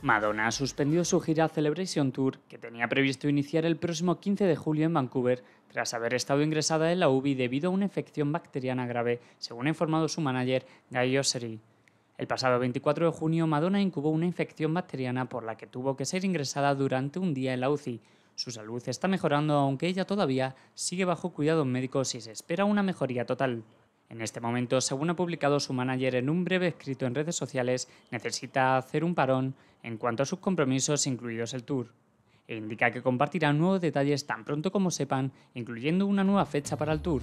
Madonna ha suspendido su gira Celebration Tour, que tenía previsto iniciar el próximo 15 de julio en Vancouver, tras haber estado ingresada en la UBI debido a una infección bacteriana grave, según ha informado su manager Guy Osery. El pasado 24 de junio, Madonna incubó una infección bacteriana por la que tuvo que ser ingresada durante un día en la UCI. Su salud está mejorando, aunque ella todavía sigue bajo cuidados médicos y se espera una mejoría total. En este momento, según ha publicado su manager en un breve escrito en redes sociales, necesita hacer un parón en cuanto a sus compromisos, incluidos el tour. E indica que compartirá nuevos detalles tan pronto como sepan, incluyendo una nueva fecha para el tour.